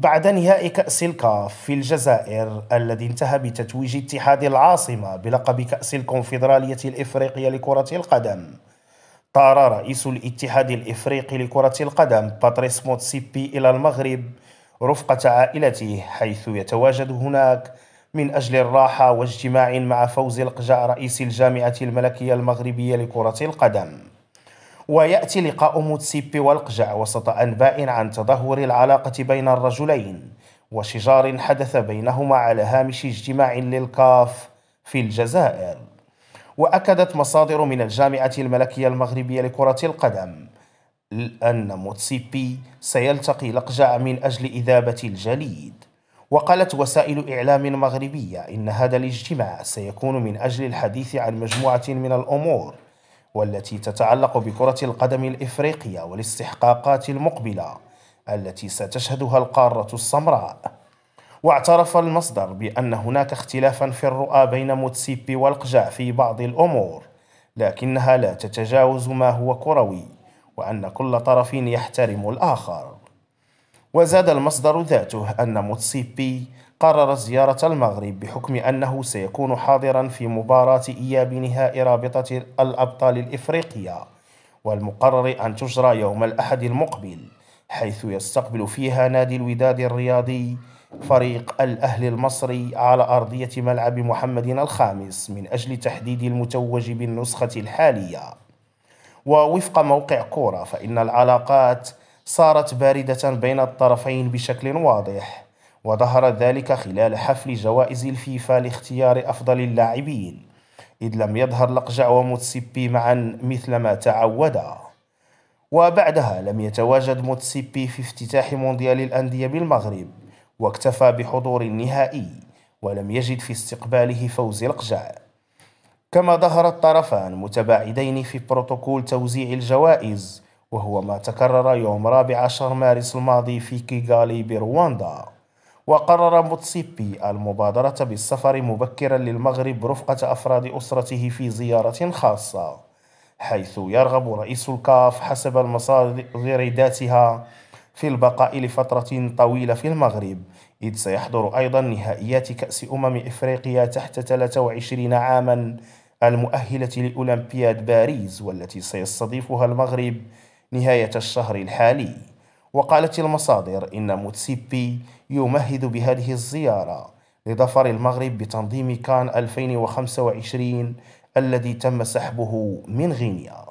بعد نهائي كأس الكاف في الجزائر الذي انتهى بتتويج اتحاد العاصمة بلقب كأس الكونفدرالية الإفريقية لكرة القدم طار رئيس الاتحاد الإفريقي لكرة القدم باتريس موتسيبي إلى المغرب رفقة عائلته حيث يتواجد هناك من أجل الراحة واجتماع مع فوز القجاء رئيس الجامعة الملكية المغربية لكرة القدم ويأتي لقاء موتسيبي والقجع وسط أنباء عن تدهور العلاقة بين الرجلين وشجار حدث بينهما على هامش اجتماع للكاف في الجزائر وأكدت مصادر من الجامعة الملكية المغربية لكرة القدم أن موتسيبي سيلتقي لقجع من أجل إذابة الجليد وقالت وسائل إعلام مغربية إن هذا الاجتماع سيكون من أجل الحديث عن مجموعة من الأمور والتي تتعلق بكرة القدم الإفريقية والاستحقاقات المقبلة التي ستشهدها القارة السمراء واعترف المصدر بأن هناك اختلافا في الرؤى بين موتسيبي والقجع في بعض الأمور لكنها لا تتجاوز ما هو كروي وأن كل طرف يحترم الآخر وزاد المصدر ذاته أن موتسيبي قرر زيارة المغرب بحكم أنه سيكون حاضرا في مباراة إياب نهائي رابطة الأبطال الإفريقية والمقرر أن تجرى يوم الأحد المقبل حيث يستقبل فيها نادي الوداد الرياضي فريق الأهل المصري على أرضية ملعب محمد الخامس من أجل تحديد المتوج بالنسخة الحالية ووفق موقع كورة فإن العلاقات صارت باردة بين الطرفين بشكل واضح وظهر ذلك خلال حفل جوائز الفيفا لاختيار أفضل اللاعبين إذ لم يظهر لقجع وموتسيبي معا مثل ما تعودا وبعدها لم يتواجد موتسيبي في افتتاح مونديال الأندية بالمغرب واكتفى بحضور النهائي ولم يجد في استقباله فوز القجع كما ظهر الطرفان متباعدين في بروتوكول توزيع الجوائز وهو ما تكرر يوم رابع عشر مارس الماضي في كيغالي برواندا وقرر موتسيبي المبادرة بالسفر مبكرا للمغرب رفقة أفراد أسرته في زيارة خاصة حيث يرغب رئيس الكاف حسب المصادر ذاتها في البقاء لفترة طويلة في المغرب إذ سيحضر أيضا نهائيات كأس أمم إفريقيا تحت 23 عاما المؤهلة لأولمبياد باريس والتي سيستضيفها المغرب نهاية الشهر الحالي وقالت المصادر إن موتسيبي يمهد بهذه الزيارة لظفر المغرب بتنظيم كان 2025 الذي تم سحبه من غينيا